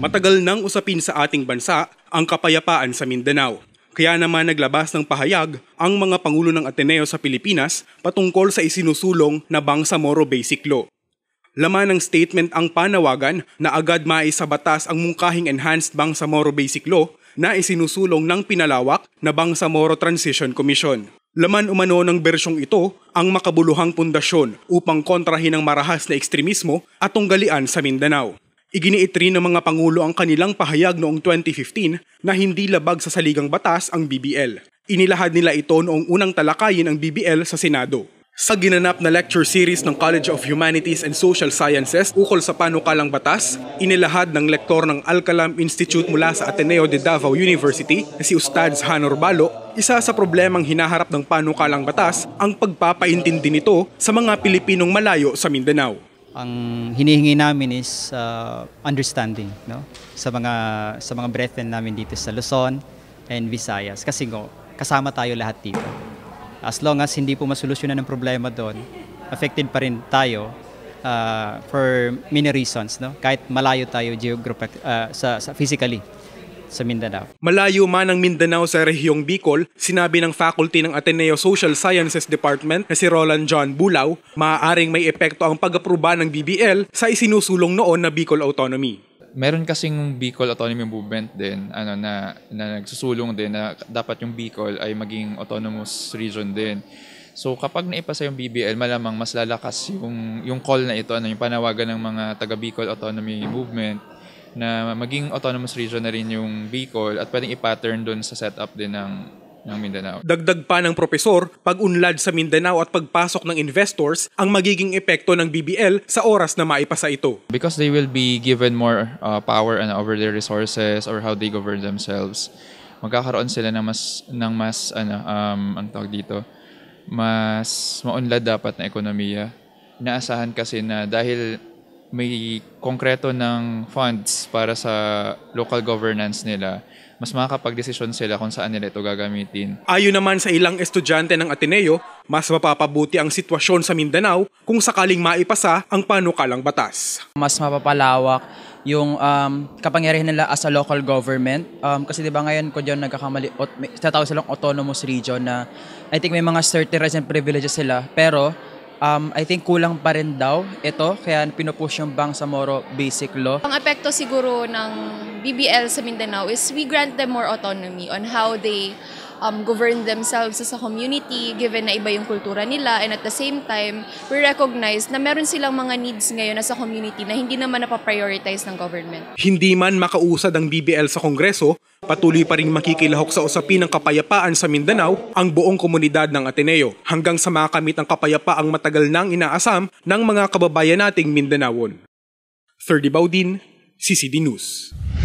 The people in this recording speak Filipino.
Matagal nang usapin sa ating bansa ang kapayapaan sa Mindanao. Kaya naman naglabas ng pahayag ang mga Pangulo ng Ateneo sa Pilipinas patungkol sa isinusulong na Bangsamoro Basic Law. Laman ng statement ang panawagan na agad batas ang mungkahing Enhanced Bangsamoro Basic Law na isinusulong ng pinalawak na Bangsamoro Transition Commission. Laman umano ng bersyong ito ang makabuluhang pundasyon upang kontrahin ang marahas na ekstremismo at tunggalian sa Mindanao. Iginiit rin ng mga pangulo ang kanilang pahayag noong 2015 na hindi labag sa saligang batas ang BBL. Inilahad nila ito noong unang talakayin ang BBL sa Senado. Sa ginanap na lecture series ng College of Humanities and Social Sciences ukol sa panukalang batas, inilahad ng lektor ng Alcalam Institute mula sa Ateneo de Davao University na si Ustads Han Balo, isa sa problemang hinaharap ng panukalang batas ang pagpapaintindi nito sa mga Pilipinong malayo sa Mindanao ang hinihingi namin is uh, understanding no sa mga sa mga brethren namin dito sa Luzon and Visayas kasi go, kasama tayo lahat dito as long as hindi po masolusyonan ng problema doon affected pa rin tayo uh, for many reasons no kahit malayo tayo geographic uh, sa, sa physically sa Mindanao. Malayo man ang Mindanao sa rehiyong Bicol, sinabi ng faculty ng Ateneo Social Sciences Department na si Roland John Bulaw, maaaring may epekto ang pag-aproba ng BBL sa isinusulong noon na Bicol Autonomy meron kasing Bicol Autonomy Movement din ano na, na nagsusulong din na dapat yung Bicol ay maging autonomous region din. So kapag naipasa yung BBL, malamang mas lalakas yung yung call na ito, ano yung panawagan ng mga taga Bicol Autonomy Movement na maging autonomous region na rin yung Bicol at pwedeng i-pattern doon sa setup din ng ng Mindanao. Dagdag pa ng propesor, pag-unlad sa Mindanao at pagpasok ng investors ang magiging epekto ng BBL sa oras na maipasa ito. Because they will be given more uh, power and over their resources or how they govern themselves. Magkakaroon sila ng mas ng mas ano um ang tawag dito mas maunlad dapat na ekonomiya. Naasahan kasi na dahil may konkreto ng funds para sa local governance nila, mas makakapag-desisyon sila kung saan nila ito gagamitin. Ayon naman sa ilang estudyante ng Ateneo, mas mapapabuti ang sitwasyon sa Mindanao kung sakaling maipasa ang panukalang batas. Mas mapapalawak yung um, kapangyarihan nila as a local government. Um, kasi di ba ngayon ko diyan nagkakamali, ot, may, silang autonomous region na I think may mga certain rights and privileges sila. Pero um, I think kulang pa rin daw ito, kaya pinupush yung Bang Samoro Basic Law. Ang epekto siguro ng BBL sa Mindanao is we grant them more autonomy on how they um, govern themselves as a community given na iba yung kultura nila and at the same time, we recognize na meron silang mga needs ngayon as a community na hindi naman napaprioritize ng government. Hindi man makausad ang BBL sa Kongreso, patuloy pa rin makikilahok sa usapin ng kapayapaan sa Mindanao ang buong komunidad ng Ateneo hanggang sa makamit ang kapayapaang matagal nang inaasam ng mga kababayan nating Mindanaon. Ferdy Baudin, CCD News.